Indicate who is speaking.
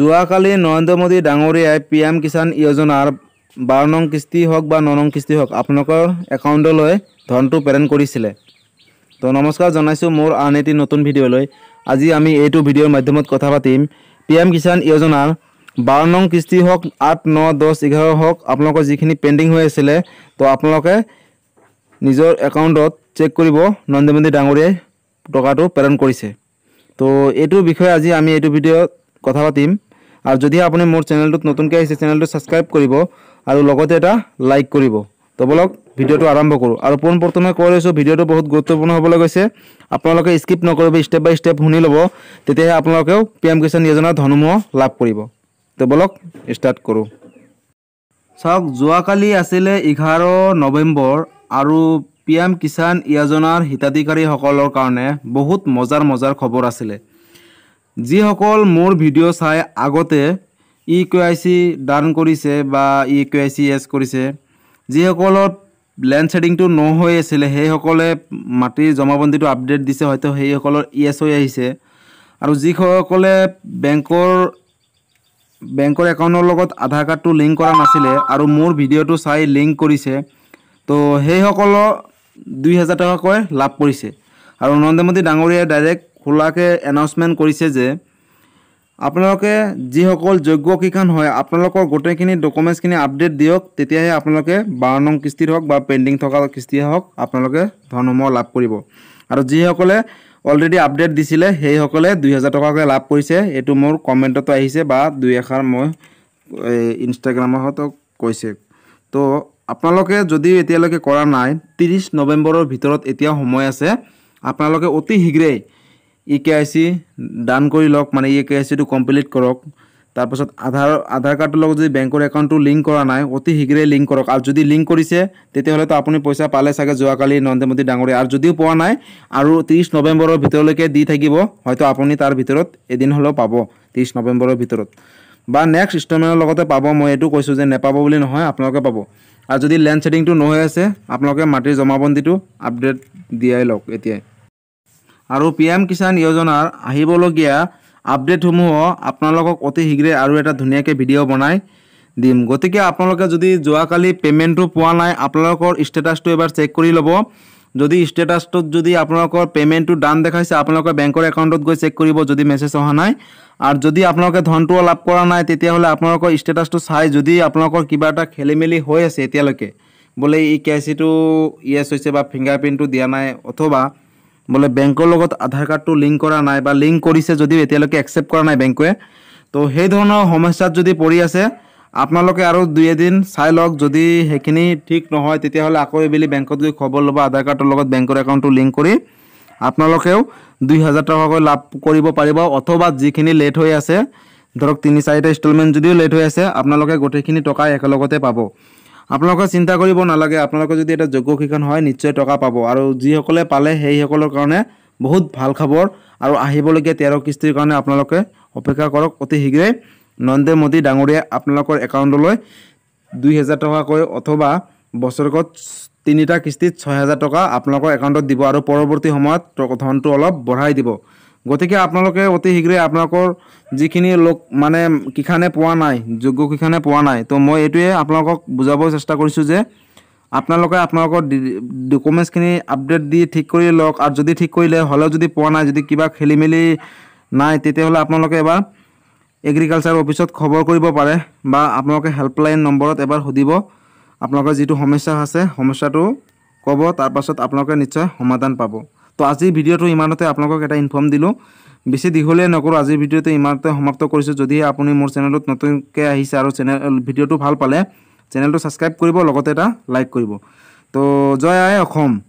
Speaker 1: যোৱাকালি নৰেন্দ্ৰ মোদী ডাঙৰীয়াই P M Kisan য়োজনাৰ বাৰ নং কিস্তি হওক বা ন নং কিস্তি হওক আপোনালোকৰ একাউণ্টলৈ ধনটো প্ৰেৰণ কৰিছিলে তো নমস্কাৰ জনাইছোঁ মোৰ আন এটি নতুন ভিডিঅ'লৈ আজি আমি এইটো ভিডিঅ'ৰ মাধ্যমত কথা পাতিম পি এম কিষাণ য়োজনাৰ বাৰ নং কিস্তি হওক আঠ ন দহ এঘাৰ হওক আপোনালোকৰ যিখিনি পেণ্ডিং হৈ আছিলে তো আপোনালোকে নিজৰ একাউণ্টত চেক কৰিব নৰেন্দ্ৰ মোদী ডাঙৰীয়াই টকাটো প্ৰেৰণ কৰিছে তো এইটোৰ বিষয়ে আজি আমি এইটো ভিডিঅ' কথা পাতিম আৰু যদিহে আপুনি মোৰ চেনেলটোত নতুনকৈ আহিছে চেনেলটো ছাবস্ক্ৰাইব কৰিব আৰু লগতে এটা লাইক কৰিব তো বলক ভিডিঅ'টো আৰম্ভ কৰোঁ আৰু পোনপ্ৰথমে কৈ লৈছোঁ ভিডিঅ'টো বহুত গুৰুত্বপূৰ্ণ হ'বলৈ গৈছে আপোনালোকে স্কিপ নকৰিব ষ্টেপ বাই ষ্টেপ শুনি ল'ব তেতিয়াহে আপোনালোকেও পি এম কিষাণ য়োজনাৰ ধনুমুহ লাভ কৰিব তো বলক ষ্টাৰ্ট কৰোঁ চাওক যোৱাকালি আছিলে এঘাৰ নৱেম্বৰ আৰু পি এম কিষাণ য়োজনাৰ হিতাধিকাৰীসকলৰ কাৰণে বহুত মজাৰ মজাৰ খবৰ আছিলে যিসকল মোৰ ভিডিঅ' চাই আগতে ই কে আই চি ডান কৰিছে বা ই কে আই চি এছ কৰিছে যিসকলৰ লেণ্ড শ্বেডিংটো ন আছিলে সেইসকলে মাটিৰ জমাবন্দীটো আপডেট দিছে হয়তো সেইসকলৰ ই এছ হৈ আহিছে আৰু যিসকলে বেংকৰ বেংকৰ একাউণ্টৰ লগত আধাৰ কাৰ্ডটো লিংক কৰা নাছিলে আৰু মোৰ ভিডিঅ'টো চাই লিংক কৰিছে তো সেইসকলৰ দুই হাজাৰ টকাকৈ লাভ কৰিছে আৰু নৰেন্দ্ৰ মোদী ডাঙৰীয়াই ডাইৰেক্ট খোলাকৈ এনাউন্সমেণ্ট কৰিছে যে আপোনালোকে যিসকল যোগ্য কিষাণ হয় আপোনালোকৰ গোটেইখিনি ডকুমেণ্টছখিনি আপডেট দিয়ক তেতিয়াহে আপোনালোকে বাৰ নং কিস্তিত হওক বা পেণ্ডিং থকা কিস্তিয়ে হওক আপোনালোকে ধনসমূহ লাভ কৰিব আৰু যিসকলে অলৰেডি আপডেট দিছিলে সেইসকলে দুই হাজাৰ টকাকৈ লাভ কৰিছে এইটো মোৰ কমেণ্টতো আহিছে বা দুই এষাৰ মই ইনষ্টাগ্ৰামতো কৈছে তো আপোনালোকে যদিও এতিয়ালৈকে কৰা নাই ত্ৰিছ নৱেম্বৰৰ ভিতৰত এতিয়া সময় আছে আপোনালোকে অতি শীঘ্ৰেই ই কে আই চি ডান কৰি লওক মানে ই কে আই চিটো কমপ্লিট কৰক তাৰপাছত আধাৰ আধাৰ কাৰ্ডটোৰ লগত যদি বেংকৰ একাউণ্টটো লিংক কৰা নাই অতি শীঘ্ৰেই লিংক কৰক আৰু যদি লিংক কৰিছে তেতিয়াহ'লেতো আপুনি পইচা পালে চাগে যোৱাকালি নন্দেমতী ডাঙৰীয়া আৰু যদিও পোৱা নাই আৰু ত্ৰিছ নৱেম্বৰৰ ভিতৰলৈকে দি থাকিব হয়তো আপুনি তাৰ ভিতৰত এদিন হ'লেও পাব ত্ৰিছ নৱেম্বৰৰ ভিতৰত বা নেক্সট ইনষ্টলমেণ্টৰ লগতে পাব মই এইটো কৈছোঁ যে নেপাব বুলি নহয় আপোনালোকে পাব আৰু যদি লেণ্ড শ্বেডিংটো নহৈ আছে আপোনালোকে মাটিৰ জমাবন্দীটো আপডেট দিয়াই লওক এতিয়াই আৰু পি এম কিষাণ য়োজনাৰ আহিবলগীয়া আপডেটসমূহ আপোনালোকক অতি শীঘ্ৰে আৰু এটা ধুনীয়াকৈ ভিডিঅ' বনাই দিম গতিকে আপোনালোকে যদি যোৱাকালি পে'মেণ্টটো পোৱা নাই আপোনালোকৰ ষ্টেটাছটো এবাৰ চেক কৰি ল'ব যদি ষ্টেটাছটোত যদি আপোনালোকৰ পে'মেণ্টটো ডান দেখাইছে আপোনালোকৰ বেংকৰ একাউণ্টত গৈ চেক কৰিব যদি মেছেজ অহা নাই আৰু যদি আপোনালোকে ধনটো লাভ কৰা নাই তেতিয়াহ'লে আপোনালোকৰ ষ্টেটাছটো চাই যদি আপোনালোকৰ কিবা এটা খেলি মেলি হৈ আছে এতিয়ালৈকে বোলে ই কে চিটো ইয়েছ হৈছে বা ফিংগাৰ প্ৰিণ্টটো দিয়া নাই অথবা বোলে বেংকৰ লগত আধাৰ কাৰ্ডটো লিংক কৰা নাই বা লিংক কৰিছে যদিও এতিয়ালৈকে একচেপ্ট কৰা নাই বেংকুৱে তো সেই ধৰণৰ সমস্যাত যদি পৰি আছে আপোনালোকে আৰু দুই এদিন চাই লওক যদি সেইখিনি ঠিক নহয় তেতিয়াহ'লে আকৌ এইবেলি বেংকত গৈ খবৰ ল'ব আধাৰ কাৰ্ডৰ লগত বেংকৰ একাউণ্টটো লিংক কৰি আপোনালোকেও দুই হাজাৰ টকাকৈ লাভ কৰিব পাৰিব অথবা যিখিনি লেট হৈ আছে ধৰক তিনি চাৰিটা ইনষ্টলমেণ্ট যদিও লেট হৈ আছে আপোনালোকে গোটেইখিনি টকা একেলগতে পাব আপোনালোকে চিন্তা কৰিব নালাগে আপোনালোকে যদি এটা যোগ্য শিক্ষণ হয় নিশ্চয় টকা পাব আৰু যিসকলে পালে সেইসকলৰ কাৰণে বহুত ভাল খবৰ আৰু আহিবলগীয়া তেৰ কিস্তিৰ কাৰণে আপোনালোকে অপেক্ষা কৰক অতি শীঘ্ৰে নৰেন্দ্ৰ মোদী ডাঙৰীয়া আপোনালোকৰ একাউণ্টলৈ দুই হেজাৰ টকাকৈ অথবা বছৰেকত তিনিটা কিস্তিত ছয় হেজাৰ টকা আপোনালোকৰ একাউণ্টত দিব আৰু পৰৱৰ্তী সময়ত ধনটো অলপ বঢ়াই দিব গতিকে আপোনালোকে অতি শীঘ্ৰে আপোনালোকৰ যিখিনি লোক মানে কিষানে পোৱা নাই যোগ্য কিষানে পোৱা নাই তো মই এইটোৱে আপোনালোকক বুজাব চেষ্টা কৰিছোঁ যে আপোনালোকে আপোনালোকৰ ডকুমেণ্টছখিনি আপডেট দি ঠিক কৰি লওক আৰু যদি ঠিক কৰিলে হ'লেও যদি পোৱা নাই যদি কিবা খেলিমেলি নাই তেতিয়াহ'লে আপোনালোকে এবাৰ এগ্ৰিকালচাৰ অফিচত খবৰ কৰিব পাৰে বা আপোনালোকে হেল্পলাইন নম্বৰত এবাৰ সুধিব আপোনালোকৰ যিটো সমস্যা আছে সমস্যাটো ক'ব তাৰপাছত আপোনালোকে নিশ্চয় সমাধান পাব তো আজিৰ ভিডিঅ'টো ইমানতে আপোনালোকক এটা ইনফৰ্ম দিলোঁ বেছি দীঘলীয়া নকৰোঁ আজিৰ ভিডিঅ'টো ইমানতে সমাপ্ত কৰিছোঁ যদিহে আপুনি মোৰ চেনেলত নতুনকৈ আহিছে আৰু চেনেল ভিডিঅ'টো ভাল পালে চেনেলটো ছাবস্ক্ৰাইব কৰিব লগতে এটা লাইক কৰিব তো জয় আই অসম